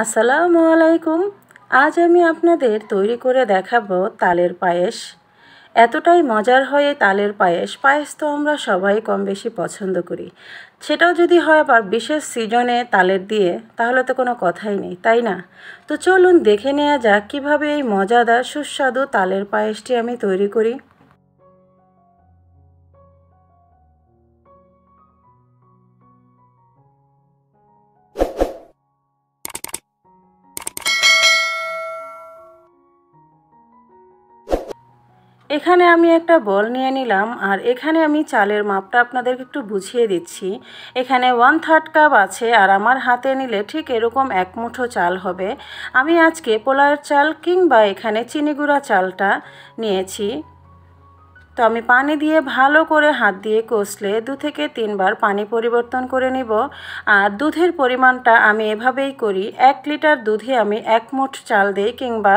আসসালামু আলাইকুম আজ আমি আপনাদের তৈরি করে দেখাবো তালের পায়েস এতটাই মজার হয় তালের পায়েস পায়েস তো আমরা সবাই কম বেশি পছন্দ করি সেটাও যদি হয় আবার বিশেষ সিজনে তালের দিয়ে তাহলে তো কোনো কথাই নেই তাই না তো চলুন দেখে নেওয়া যাক কীভাবে এই মজাদার সুস্বাদু তালের পায়েসটি আমি তৈরি করি এখানে আমি একটা বল নিয়ে নিলাম আর এখানে আমি চালের মাপটা আপনাদেরকে একটু বুঝিয়ে দিচ্ছি এখানে ওয়ান থার্ড কাপ আছে আর আমার হাতে নিলে ঠিক এরকম এক মুঠো চাল হবে আমি আজকে পোলার চাল কিংবা এখানে চিনিগুড়া চালটা নিয়েছি তো আমি পানি দিয়ে ভালো করে হাত দিয়ে কষলে দু থেকে তিনবার পানি পরিবর্তন করে নিব আর দুধের পরিমাণটা আমি এভাবেই করি এক লিটার দুধে আমি এক মুঠ চাল দিই কিংবা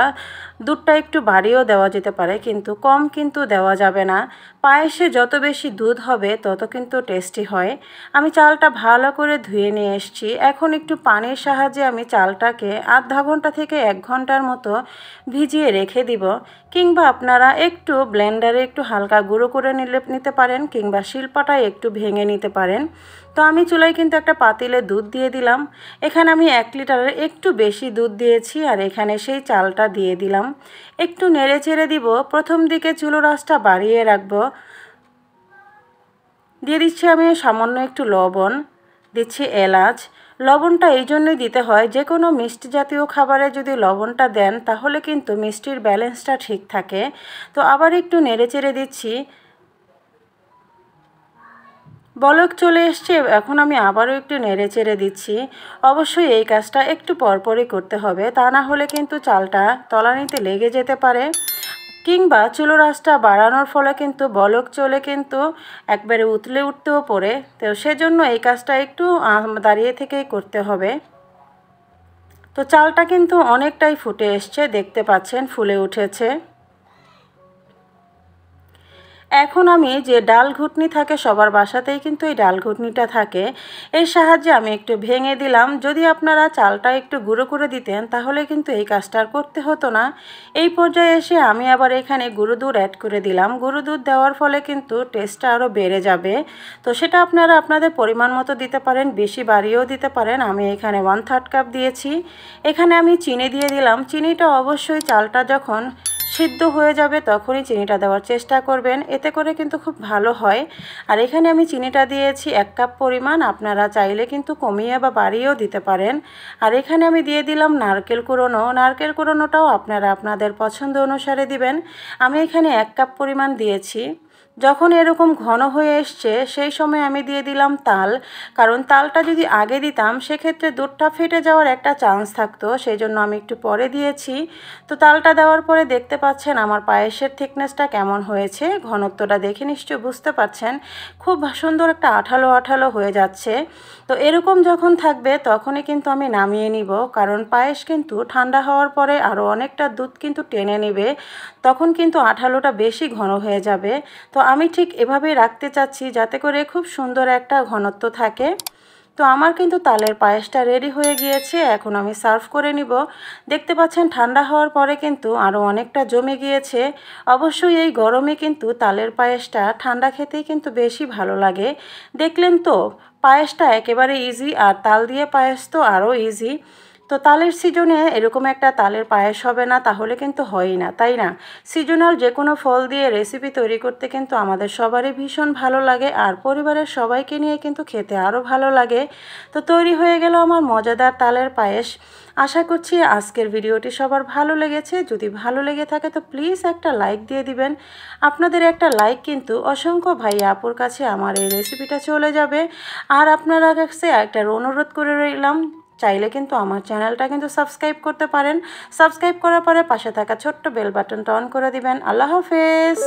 দুধটা একটু বাড়িয়েও দেওয়া যেতে পারে কিন্তু কম কিন্তু দেওয়া যাবে না পায়েসে যত বেশি দুধ হবে তত কিন্তু টেস্টি হয় আমি চালটা ভালো করে ধুয়ে নিয়ে এসছি এখন একটু পানির সাহায্যে আমি চালটাকে আধা ঘন্টা থেকে এক ঘন্টার মতো ভিজিয়ে রেখে দিব কিংবা আপনারা একটু ব্লেন্ডারে একটু হালকা হালকা গুঁড়ো করে নিলে নিতে পারেন কিংবা শিলপাটায় একটু ভেঙে নিতে পারেন তো আমি চুলায় কিন্তু একটা পাতিলে দুধ দিয়ে দিলাম এখানে আমি এক লিটারের একটু বেশি দুধ দিয়েছি আর এখানে সেই চালটা দিয়ে দিলাম একটু নেড়ে চেড়ে দিব প্রথম দিকে চুলো রাসটা বাড়িয়ে রাখবো দিয়ে দিচ্ছি আমি সামান্য একটু লবণ দিচ্ছি এলাচ লবণটা এই জন্যই দিতে হয় যে কোনো মিষ্টি জাতীয় খাবারে যদি লবণটা দেন তাহলে কিন্তু মিষ্টির ব্যালেন্সটা ঠিক থাকে তো আবার একটু নেড়ে চেড়ে দিচ্ছি বলক চলে এসছে এখন আমি আবারও একটু নেড়ে চেড়ে দিচ্ছি অবশ্যই এই কাজটা একটু পরপরই করতে হবে তা না হলে কিন্তু চালটা তলানিতে লেগে যেতে পারে কিংবা চুলো রাসটা বাড়ানোর ফলে কিন্তু বলক চলে কিন্তু একবারে উতলে উঠতেও পড়ে তো সেজন্য এই কাজটা একটু দাঁড়িয়ে থেকেই করতে হবে তো চালটা কিন্তু অনেকটাই ফুটে এসছে দেখতে পাচ্ছেন ফুলে উঠেছে এখন আমি যে ডাল ঘুটনি থাকে সবার বাসাতেই কিন্তু এই ডাল ঘুটনিটা থাকে এর সাহায্যে আমি একটু ভেঙে দিলাম যদি আপনারা চালটা একটু গুঁড়ো করে দিতেন তাহলে কিন্তু এই কাজটা আর করতে হতো না এই পর্যায়ে এসে আমি আবার এখানে গুঁড়ো দুধ অ্যাড করে দিলাম গুঁড়ো দুধ দেওয়ার ফলে কিন্তু টেস্টটা আরও বেড়ে যাবে তো সেটা আপনারা আপনাদের পরিমাণ মতো দিতে পারেন বেশি বাড়িয়েও দিতে পারেন আমি এখানে ওয়ান থার্ড কাপ দিয়েছি এখানে আমি চিনি দিয়ে দিলাম চিনিটা অবশ্যই চালটা যখন সিদ্ধ হয়ে যাবে তখনই চিনিটা দেওয়ার চেষ্টা করবেন এতে করে কিন্তু খুব ভালো হয় আর এখানে আমি চিনিটা দিয়েছি এক কাপ পরিমাণ আপনারা চাইলে কিন্তু কমিয়ে বা বাড়িয়েও দিতে পারেন আর এখানে আমি দিয়ে দিলাম নারকেল কুড়োনো নারকেল কুড়োনোটাও আপনারা আপনাদের পছন্দ অনুসারে দিবেন আমি এখানে এক কাপ পরিমাণ দিয়েছি যখন এরকম ঘন হয়ে এসছে সেই সময় আমি দিয়ে দিলাম তাল কারণ তালটা যদি আগে দিতাম সেক্ষেত্রে দুধটা ফেটে যাওয়ার একটা চান্স থাকতো সেই জন্য আমি একটু পরে দিয়েছি তো তালটা দেওয়ার পরে দেখতে পাচ্ছেন আমার পায়েসের থিকনেসটা কেমন হয়েছে ঘনত্বটা দেখে নিশ্চয় বুঝতে পারছেন খুব সুন্দর একটা আঠালো আঠালো হয়ে যাচ্ছে তো এরকম যখন থাকবে তখনই কিন্তু আমি নামিয়ে নিব কারণ পায়েস কিন্তু ঠান্ডা হওয়ার পরে আরও অনেকটা দুধ কিন্তু টেনে নেবে তখন কিন্তু আঠালোটা বেশি ঘন হয়ে যাবে তো আমি ঠিক এভাবে রাখতে চাচ্ছি যাতে করে খুব সুন্দর একটা ঘনত্ব থাকে তো আমার কিন্তু তালের পায়েসটা রেডি হয়ে গিয়েছে এখন আমি সার্ভ করে নিব দেখতে পাচ্ছেন ঠান্ডা হওয়ার পরে কিন্তু আরও অনেকটা জমে গিয়েছে অবশ্যই এই গরমে কিন্তু তালের পায়েসটা ঠান্ডা খেতেই কিন্তু বেশি ভালো লাগে দেখলেন তো পায়েসটা একেবারে ইজি আর তাল দিয়ে পায়েস তো আরও ইজি তো তালের সিজনে এরকম একটা তালের পায়েস হবে না তাহলে কিন্তু হয়ই না তাই না সিজনাল যে কোনো ফল দিয়ে রেসিপি তৈরি করতে কিন্তু আমাদের সবারই ভীষণ ভালো লাগে আর পরিবারের সবাইকে নিয়ে কিন্তু খেতে আরও ভালো লাগে তো তৈরি হয়ে গেল আমার মজাদার তালের পায়েস আশা করছি আজকের ভিডিওটি সবার ভালো লেগেছে যদি ভালো লেগে থাকে তো প্লিজ একটা লাইক দিয়ে দিবেন আপনাদের একটা লাইক কিন্তু অসংখ্য ভাই আপুর কাছে আমার এই রেসিপিটা চলে যাবে আর আপনারা কাছে একটা অনুরোধ করে রইলাম চাইলে কিন্তু আমার চ্যানেলটা কিন্তু সাবস্ক্রাইব করতে পারেন সাবস্ক্রাইব করার পরে পাশে থাকা ছোট্ট বেল বাটনটা অন করে দিবেন আল্লাহ হাফেজ